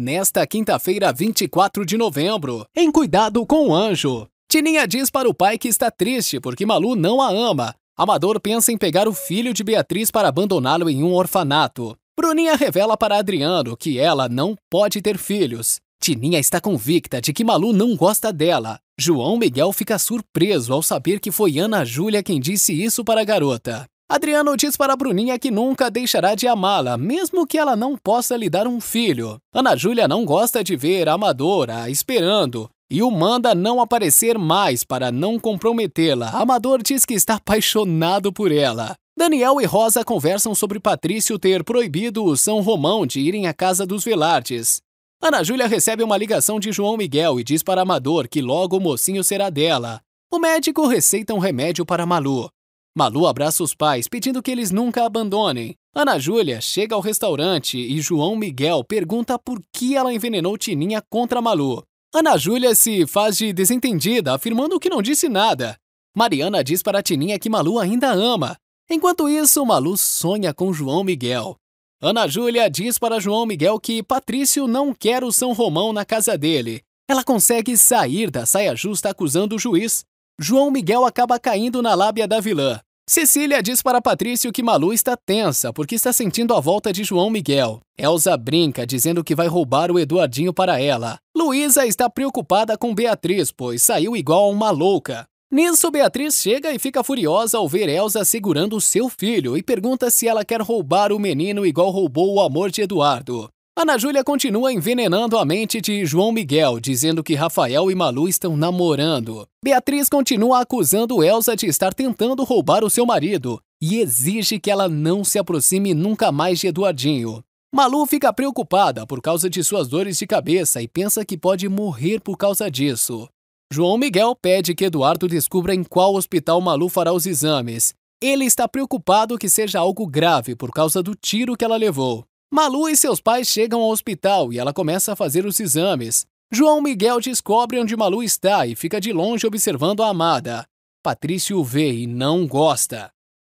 nesta quinta-feira, 24 de novembro, em Cuidado com o Anjo. Tininha diz para o pai que está triste porque Malu não a ama. Amador pensa em pegar o filho de Beatriz para abandoná-lo em um orfanato. Bruninha revela para Adriano que ela não pode ter filhos. Tininha está convicta de que Malu não gosta dela. João Miguel fica surpreso ao saber que foi Ana Júlia quem disse isso para a garota. Adriano diz para Bruninha que nunca deixará de amá-la, mesmo que ela não possa lhe dar um filho. Ana Júlia não gosta de ver a Amadora esperando e o manda não aparecer mais para não comprometê-la. Amador diz que está apaixonado por ela. Daniel e Rosa conversam sobre Patrício ter proibido o São Romão de irem à casa dos Velardes. Ana Júlia recebe uma ligação de João Miguel e diz para Amador que logo o mocinho será dela. O médico receita um remédio para Malu. Malu abraça os pais, pedindo que eles nunca abandonem. Ana Júlia chega ao restaurante e João Miguel pergunta por que ela envenenou Tininha contra Malu. Ana Júlia se faz de desentendida, afirmando que não disse nada. Mariana diz para Tininha que Malu ainda ama. Enquanto isso, Malu sonha com João Miguel. Ana Júlia diz para João Miguel que Patrício não quer o São Romão na casa dele. Ela consegue sair da saia justa acusando o juiz. João Miguel acaba caindo na lábia da vilã. Cecília diz para Patrício que Malu está tensa porque está sentindo a volta de João Miguel. Elsa brinca, dizendo que vai roubar o Eduardinho para ela. Luísa está preocupada com Beatriz, pois saiu igual a uma louca. Nisso, Beatriz chega e fica furiosa ao ver Elsa segurando seu filho e pergunta se ela quer roubar o menino igual roubou o amor de Eduardo. Ana Júlia continua envenenando a mente de João Miguel, dizendo que Rafael e Malu estão namorando. Beatriz continua acusando Elsa de estar tentando roubar o seu marido e exige que ela não se aproxime nunca mais de Eduardinho. Malu fica preocupada por causa de suas dores de cabeça e pensa que pode morrer por causa disso. João Miguel pede que Eduardo descubra em qual hospital Malu fará os exames. Ele está preocupado que seja algo grave por causa do tiro que ela levou. Malu e seus pais chegam ao hospital e ela começa a fazer os exames. João Miguel descobre onde Malu está e fica de longe observando a amada. Patrício vê e não gosta.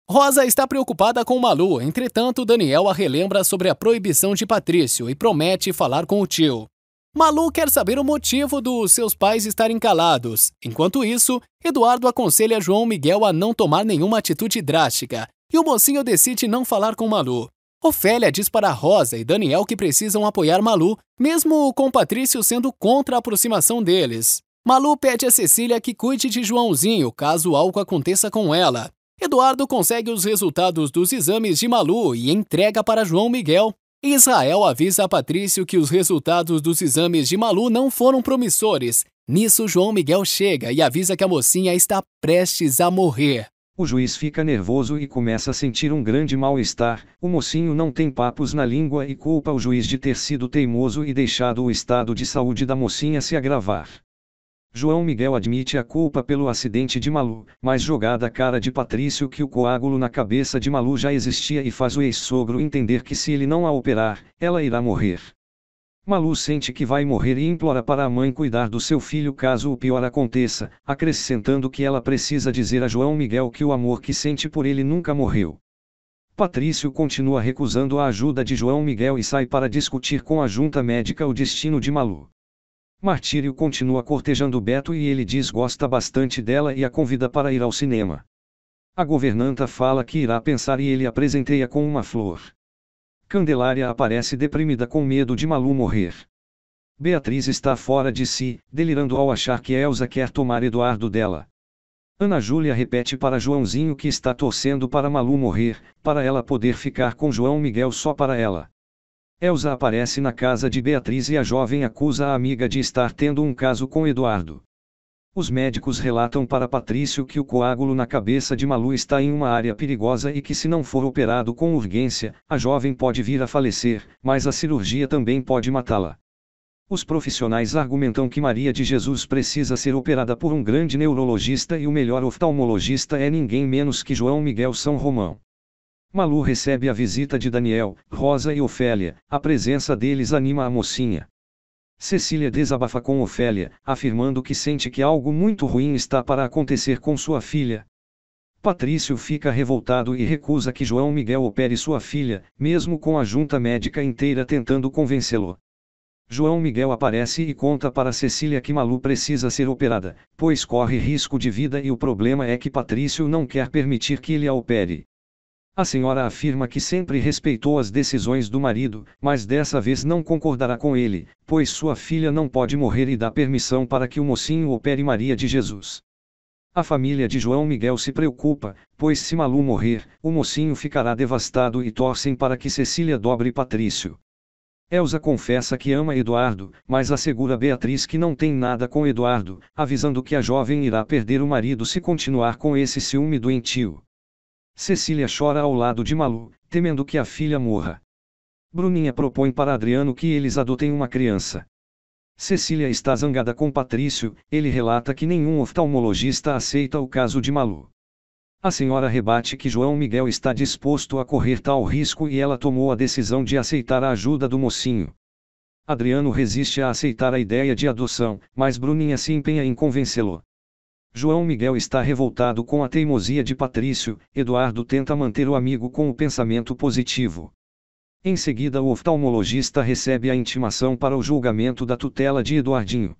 Rosa está preocupada com Malu, entretanto, Daniel a relembra sobre a proibição de Patrício e promete falar com o tio. Malu quer saber o motivo dos seus pais estarem calados. Enquanto isso, Eduardo aconselha João Miguel a não tomar nenhuma atitude drástica e o mocinho decide não falar com Malu. Ofélia diz para Rosa e Daniel que precisam apoiar Malu, mesmo com Patrício sendo contra a aproximação deles. Malu pede a Cecília que cuide de Joãozinho caso algo aconteça com ela. Eduardo consegue os resultados dos exames de Malu e entrega para João Miguel. Israel avisa a Patrício que os resultados dos exames de Malu não foram promissores. Nisso, João Miguel chega e avisa que a mocinha está prestes a morrer. O juiz fica nervoso e começa a sentir um grande mal-estar. O mocinho não tem papos na língua e culpa o juiz de ter sido teimoso e deixado o estado de saúde da mocinha se agravar. João Miguel admite a culpa pelo acidente de Malu, mas jogada a cara de Patrício que o coágulo na cabeça de Malu já existia e faz o ex-sogro entender que se ele não a operar, ela irá morrer. Malu sente que vai morrer e implora para a mãe cuidar do seu filho caso o pior aconteça, acrescentando que ela precisa dizer a João Miguel que o amor que sente por ele nunca morreu. Patrício continua recusando a ajuda de João Miguel e sai para discutir com a junta médica o destino de Malu. Martírio continua cortejando Beto e ele diz gosta bastante dela e a convida para ir ao cinema. A governanta fala que irá pensar e ele a presenteia com uma flor. Candelária aparece deprimida com medo de Malu morrer. Beatriz está fora de si, delirando ao achar que Elsa quer tomar Eduardo dela. Ana Júlia repete para Joãozinho que está torcendo para Malu morrer, para ela poder ficar com João Miguel só para ela. Elsa aparece na casa de Beatriz e a jovem acusa a amiga de estar tendo um caso com Eduardo. Os médicos relatam para Patrício que o coágulo na cabeça de Malu está em uma área perigosa e que, se não for operado com urgência, a jovem pode vir a falecer, mas a cirurgia também pode matá-la. Os profissionais argumentam que Maria de Jesus precisa ser operada por um grande neurologista e o melhor oftalmologista é ninguém menos que João Miguel São Romão. Malu recebe a visita de Daniel, Rosa e Ofélia, a presença deles anima a mocinha. Cecília desabafa com Ofélia, afirmando que sente que algo muito ruim está para acontecer com sua filha. Patrício fica revoltado e recusa que João Miguel opere sua filha, mesmo com a junta médica inteira tentando convencê-lo. João Miguel aparece e conta para Cecília que Malu precisa ser operada, pois corre risco de vida e o problema é que Patrício não quer permitir que ele a opere. A senhora afirma que sempre respeitou as decisões do marido, mas dessa vez não concordará com ele, pois sua filha não pode morrer e dá permissão para que o mocinho opere Maria de Jesus. A família de João Miguel se preocupa, pois se Malu morrer, o mocinho ficará devastado e torcem para que Cecília dobre Patrício. Elsa confessa que ama Eduardo, mas assegura Beatriz que não tem nada com Eduardo, avisando que a jovem irá perder o marido se continuar com esse ciúme doentio. Cecília chora ao lado de Malu, temendo que a filha morra. Bruninha propõe para Adriano que eles adotem uma criança. Cecília está zangada com Patrício, ele relata que nenhum oftalmologista aceita o caso de Malu. A senhora rebate que João Miguel está disposto a correr tal risco e ela tomou a decisão de aceitar a ajuda do mocinho. Adriano resiste a aceitar a ideia de adoção, mas Bruninha se empenha em convencê-lo. João Miguel está revoltado com a teimosia de Patrício, Eduardo tenta manter o amigo com o pensamento positivo. Em seguida, o oftalmologista recebe a intimação para o julgamento da tutela de Eduardinho.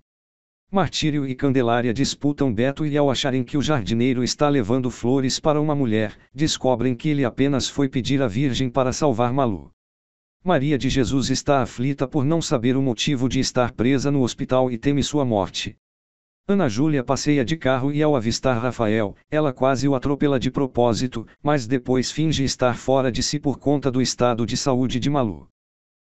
Martírio e Candelária disputam Beto e, ao acharem que o jardineiro está levando flores para uma mulher, descobrem que ele apenas foi pedir a Virgem para salvar Malu. Maria de Jesus está aflita por não saber o motivo de estar presa no hospital e teme sua morte. Ana Júlia passeia de carro e ao avistar Rafael, ela quase o atropela de propósito, mas depois finge estar fora de si por conta do estado de saúde de Malu.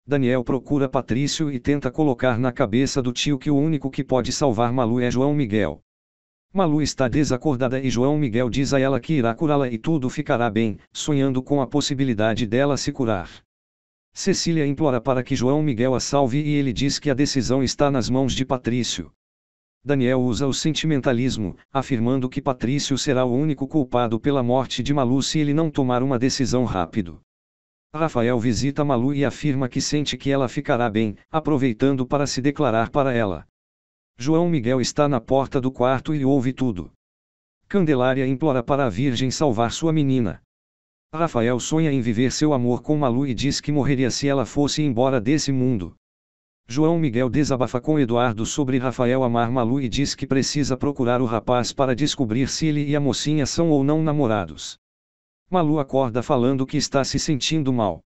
Daniel procura Patrício e tenta colocar na cabeça do tio que o único que pode salvar Malu é João Miguel. Malu está desacordada e João Miguel diz a ela que irá curá-la e tudo ficará bem, sonhando com a possibilidade dela se curar. Cecília implora para que João Miguel a salve e ele diz que a decisão está nas mãos de Patrício. Daniel usa o sentimentalismo, afirmando que Patrício será o único culpado pela morte de Malu se ele não tomar uma decisão rápido. Rafael visita Malu e afirma que sente que ela ficará bem, aproveitando para se declarar para ela. João Miguel está na porta do quarto e ouve tudo. Candelária implora para a Virgem salvar sua menina. Rafael sonha em viver seu amor com Malu e diz que morreria se ela fosse embora desse mundo. João Miguel desabafa com Eduardo sobre Rafael Amar Malu e diz que precisa procurar o rapaz para descobrir se ele e a mocinha são ou não namorados. Malu acorda falando que está se sentindo mal.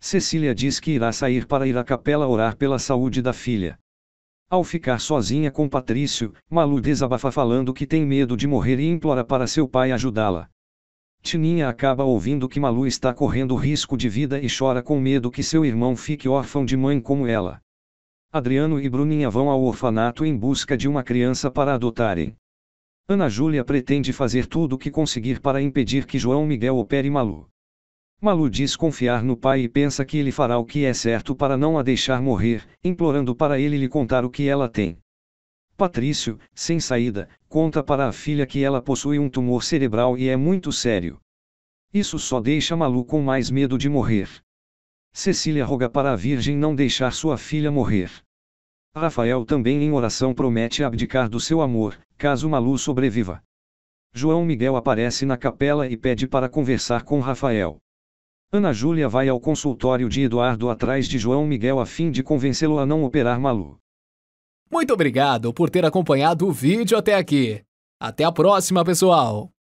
Cecília diz que irá sair para ir à capela orar pela saúde da filha. Ao ficar sozinha com Patrício, Malu desabafa falando que tem medo de morrer e implora para seu pai ajudá-la. Tininha acaba ouvindo que Malu está correndo risco de vida e chora com medo que seu irmão fique órfão de mãe como ela. Adriano e Bruninha vão ao orfanato em busca de uma criança para adotarem. Ana Júlia pretende fazer tudo o que conseguir para impedir que João Miguel opere Malu. Malu diz confiar no pai e pensa que ele fará o que é certo para não a deixar morrer, implorando para ele lhe contar o que ela tem. Patrício, sem saída, conta para a filha que ela possui um tumor cerebral e é muito sério. Isso só deixa Malu com mais medo de morrer. Cecília roga para a Virgem não deixar sua filha morrer. Rafael também em oração promete abdicar do seu amor, caso Malu sobreviva. João Miguel aparece na capela e pede para conversar com Rafael. Ana Júlia vai ao consultório de Eduardo atrás de João Miguel a fim de convencê-lo a não operar Malu. Muito obrigado por ter acompanhado o vídeo até aqui. Até a próxima, pessoal!